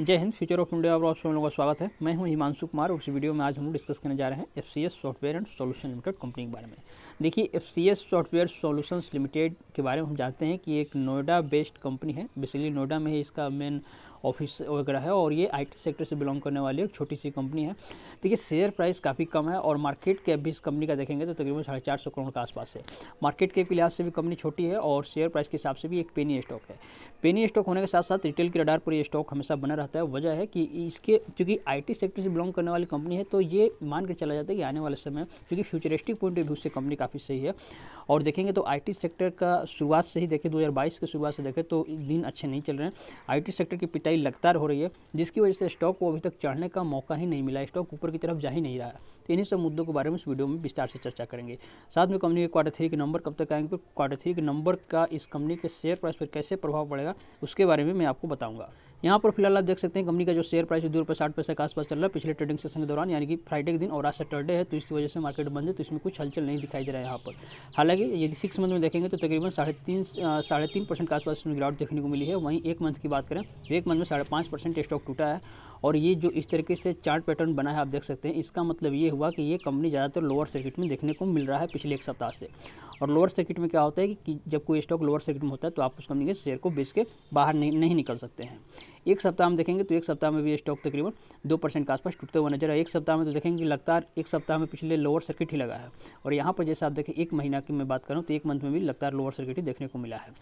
जय Hind future of India और आप लोगों का स्वागत है मैं हूं हिमांशु कुमार और इस वीडियो में आज हम लोग डिस्कस करने जा रहे हैं F software and solution limited company के बारे में देखिए एफ सॉफ्टवेयर सॉल्यूशंस लिमिटेड के बारे में हम जानते हैं कि एक नोएडा बेस्ड कंपनी है बेसिकली नोएडा में ही इसका मेन ऑफिस वगैरह है और ये आईटी सेक्टर से बिलोंग करने वाली एक छोटी सी कंपनी है देखिए शेयर प्राइस काफ़ी कम है और मार्केट कैप भी इस कंपनी का देखेंगे तो तकरीबन साढ़े चार सौ करोड़ के आसपास है मार्केट कैप के लिहाज से भी कंपनी छोटी है और शेयर प्राइस के हिसाब से भी एक पेनी स्टॉक है पेनी स्टॉक होने के साथ साथ रिटेल के रडार पर ये स्टॉक हमेशा बना रहता है वजह है कि इसके क्योंकि आई सेक्टर से बिलोंग करने वाली कंपनी है तो ये मान के चला जाता है कि आने वाले समय क्योंकि फ्यूचरिस्टिक पॉइंट ऑफ व्यू से कंपनी काफ़ी सही है और देखेंगे तो आई सेक्टर का शुरुआत से ही देखें 2022 के शुरुआत से देखें तो दिन अच्छे नहीं चल रहे हैं आई सेक्टर की पिटाई रैली लगातार हो रही है जिसकी वजह से स्टॉक को अभी तक चढ़ने का मौका ही नहीं मिला स्टॉक ऊपर की तरफ जा ही नहीं रहा तो इन्हीं सब मुद्दों के बारे में इस वीडियो में विस्तार से चर्चा करेंगे साथ में कंपनी के क्वार्टर थ्री के नंबर कब तक आएंगे क्वार्टर थ्री के नंबर का इस कंपनी के शेयर प्राइस पर कैसे प्रभाव पड़ेगा उसके बारे में मैं आपको बताऊँगा यहाँ पर फिलहाल आप देख सकते हैं कंपनी का जो शेयर प्राइस दो रुपये साठ पैसे के आसपास चल रहा है पिछले ट्रेडिंग सेशन के दौरान यानी कि फ्राइडे के दिन और आज सैटरडे है तो इसकी वजह से मार्केट बंद है तो इसमें कुछ हलचल नहीं दिखाई दे रहा है यहाँ पर हालांकि यदि सिक्स मंथ में देखेंगे तो तकरीबन साढ़े तीन साढ़े तीन परसेंट के आसपास इसमें गिरावट देखने को मिली है वहीं एक मंथ की बात करें तो एक मंथ में साढ़े पाँच परसेंट स्टॉक टूटा है और ये जो इस तरीके से चार्ट पैटर्न बना है आप देख सकते हैं इसका मतलब ये हुआ कि ये कंपनी ज़्यादातर लोअर सर्किट में देखने को मिल रहा है पिछले एक सप्ताह से और लोअर सर्किट में क्या होता है कि जब कोई स्टॉक लोअर सर्किट में होता है तो आप उस कंपनी के शेयर को बेच के बाहर नहीं नहीं निकल सकते हैं एक सप्ताह में देखेंगे तो एक सप्ताह में भी स्टॉक तकरीबन दो परसेंट के आसपास टूटते हुए नजर आए एक सप्ताह में तो देखेंगे लगातार एक सप्ताह में पिछले लोअर सर्किट ही लगा है और यहाँ पर जैसे आप देखें एक महीना की मैं बात करूँ तो एक मंथ में भी लगातार लोअर सर्किट ही देखने को मिला है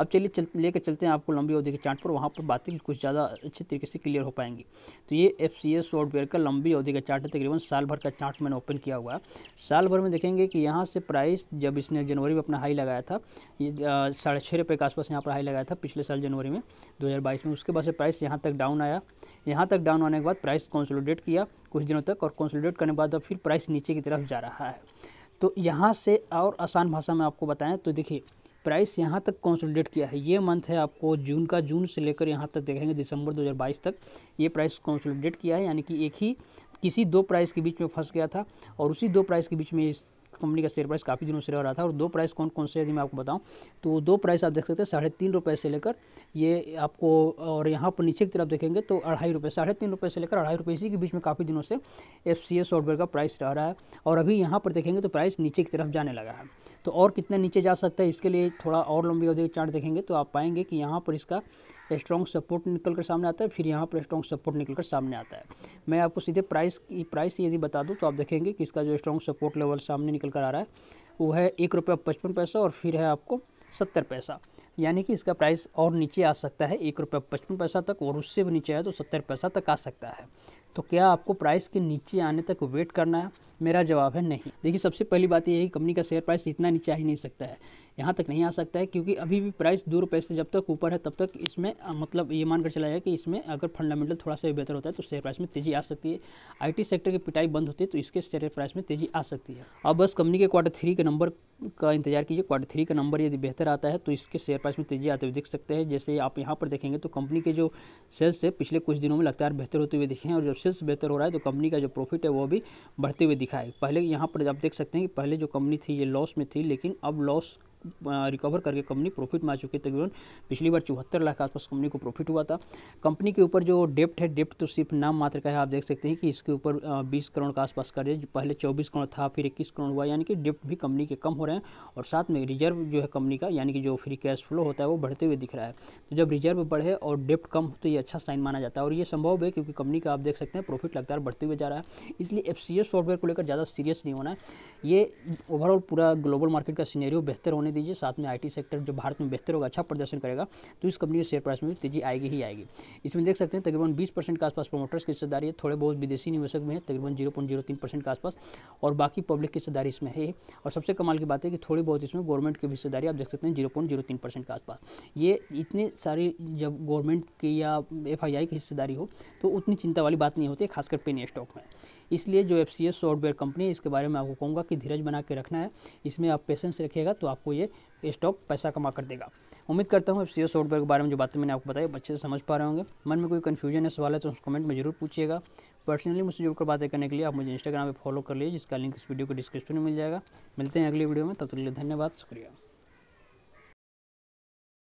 अब चलिए चल, लेकर चलते हैं आपको लंबी अवधि के चार्ट पर वहाँ पर बातें कुछ ज़्यादा अच्छे तरीके से क्लियर हो पाएंगी तो ये एफ सॉफ्टवेयर का लंबी अवधि का चार्ट है तकरीबन साल भर का चार्ट मैंने ओपन किया हुआ है साल भर में देखेंगे कि यहाँ से प्राइस जब इसने ने जनवरी में अपना हाई लगाया था ये साढ़े छः रुपये के आसपास यहाँ पर हाई लगाया था पिछले साल जनवरी में 2022 में उसके बाद से प्राइस यहाँ तक डाउन आया यहाँ तक डाउन आने के बाद प्राइस कंसोलिडेट किया कुछ दिनों तक और कंसोलिडेट करने के बाद अब फिर प्राइस नीचे की तरफ जा रहा है तो यहाँ से और आसान भाषा में आपको बताएँ तो देखिए प्राइस यहाँ तक कंसोलिडेट किया है ये मंथ है आपको जून का जून से लेकर यहाँ तक देखेंगे दिसंबर 2022 तक ये प्राइस कंसोलिडेट किया है यानी कि एक ही किसी दो प्राइस के बीच में फंस गया था और उसी दो प्राइस के बीच में कंपनी का शेयर प्राइस काफ़ी दिनों से रह रहा था और दो प्राइस कौन कौन से यदि मैं आपको बताऊँ तो दो प्राइस आप देख सकते हैं साढ़े तीन रुपये से लेकर ये आपको और यहाँ पर नीचे की तरफ देखेंगे तो अढ़ाई रुपये साढ़े तीन रुपये से लेकर अढ़ाई रुपये इसी के बीच में काफ़ी दिनों से एफ सी सॉफ्टवेयर का प्राइस रह रहा है और अभी यहाँ पर देखेंगे तो प्राइस नीचे की तरफ जाने लगा है तो और कितना नीचे जा सकता है इसके लिए थोड़ा और लंबी अवधि चार्ट देखेंगे तो आप पाएंगे कि यहाँ पर इसका स्ट्रॉन्ग सपोर्ट निकल कर सामने आता है फिर यहाँ पर स्ट्रॉन्ग सपोर्ट निकल कर सामने आता है मैं आपको सीधे प्राइस की प्राइस यदि बता दूँ तो आप देखेंगे कि इसका जो स्ट्रॉन्ग सपोर्ट लेवल सामने निकल कर आ रहा है वो है एक रुपया पचपन पैसा और फिर है आपको सत्तर पैसा यानी कि इसका प्राइस और नीचे आ सकता है एक रुपया पचपन पैसा तक और उससे भी नीचे आए तो सत्तर पैसा तक आ सकता है तो क्या आपको प्राइस के नीचे आने तक वेट करना है मेरा जवाब है नहीं देखिए सबसे पहली बात यह है कि कंपनी का शेयर प्राइस इतना नीचे आ ही नहीं सकता है यहाँ तक नहीं आ सकता है क्योंकि अभी भी प्राइस दो रुपये से जब तक ऊपर है तब तक इसमें मतलब ये मानकर चला जाए कि इसमें अगर फंडामेंटल थोड़ा सा बेहतर होता है तो शेयर प्राइस में तेजी आ सकती है आईटी सेक्टर की पिटाई बंद होती है तो इसके शेयर प्राइस में तेजी आ सकती है अब बस कंपनी के क्वार्टर थ्री के नंबर का इंतजार कीजिए क्वार्टर थ्री का नंबर यदि बेहतर आता है तो इसके शेयर प्राइस में तेजी आते हुए देख सकते हैं जैसे आप यहाँ पर देखेंगे तो कंपनी के जो सेल्स है पिछले कुछ दिनों में लगातार बेहतर होते हुए दिखे हैं और जब सेल्स बेहतर हो रहा है तो कंपनी का जो प्रॉफिट है वो भी बढ़ते हुए दिखा है पहले यहाँ पर आप देख सकते हैं कि पहले जो कंपनी थी ये लॉस में थी लेकिन अब लॉस रिकवर करके कंपनी प्रॉफिट में आ चुकी है तकरीबन पिछली बार चौहत्तर लाख के आसपास कंपनी को प्रॉफिट हुआ था कंपनी के ऊपर जो डेप्ट है डेप्ट तो सिर्फ नाम मात्र का है आप देख सकते हैं कि इसके ऊपर बीस करोड़ के आसपास कर पहले चौबीस करोड़ था फिर इक्कीस करोड़ हुआ यानी कि डेप्ट भी कंपनी के कम हो रहे हैं और साथ में रिजर्व जो है कंपनी का यानी कि जो फ्री कैश फ्लो होता है वो बढ़ते हुए दिख रहा है तो जब रिजर्व बढ़े और डेप्ट कम हो तो ये अच्छा साइन माना जाता है और ये संभव है क्योंकि कंपनी का आप देख सकते हैं प्रॉफिट लगातार बढ़ते हुए जा रहा है इसलिए एफ सॉफ्टवेयर को लेकर ज़्यादा सीरियस नहीं होना है ये ओवरऑल पूरा ग्लोबल मार्केट का सीनेरियो बेहतर होने होने दीजिए साथ में आईटी सेक्टर जो भारत में बेहतर होगा अच्छा प्रदर्शन करेगा तो इस कंपनी के शेयर प्राइस में तेजी आएगी ही आएगी इसमें देख सकते हैं तकरीबन बीस परसेंट के आसपास प्रमोटर्स की हिस्सेदारी है थोड़े बहुत विदेशी निवेशक में है तकरीबन जीरो पॉइंट के आसपास और बाकी पब्लिक की हिस्सेदारी इसमें है और सबसे कमाल की बात है कि थोड़ी बहुत इसमें गवर्नमेंट की हिस्सेदारी आप देख सकते हैं जीरो पॉइंट के आसपास ये इतने सारी जब गवर्नमेंट की या एफ की हिस्सेदारी हो तो उतनी चिंता वाली बात नहीं होती खासकर पेनी स्टॉक में इसलिए जो एफ सी सॉफ्टवेयर कंपनी है इसके बारे में आपको कहूँगा कि धीरज बना के रखना है इसमें आप पेशेंस रखिएगा तो आपको ये ये स्टॉक पैसा कमा कर देगा उम्मीद करता हूँ आप सी सॉफ्टवेयर के बारे में जो बातें मैंने आपको बताई अच्छे से समझ पा रहे होंगे मन में कोई कन्फ्यूजन है सवाल है तो कमेंट में जरूर पूछिएगा पर्सनली मुझसे जुड़कर बातें करने के लिए आप मुझे इंस्टाग्राम पर फॉलो कर लीजिए जिसका लिंक इस वीडियो को डिस्क्रिप्शन में मिल जाएगा मिलते हैं अगली वीडियो में तब तक के लिए धन्यवाद शुक्रिया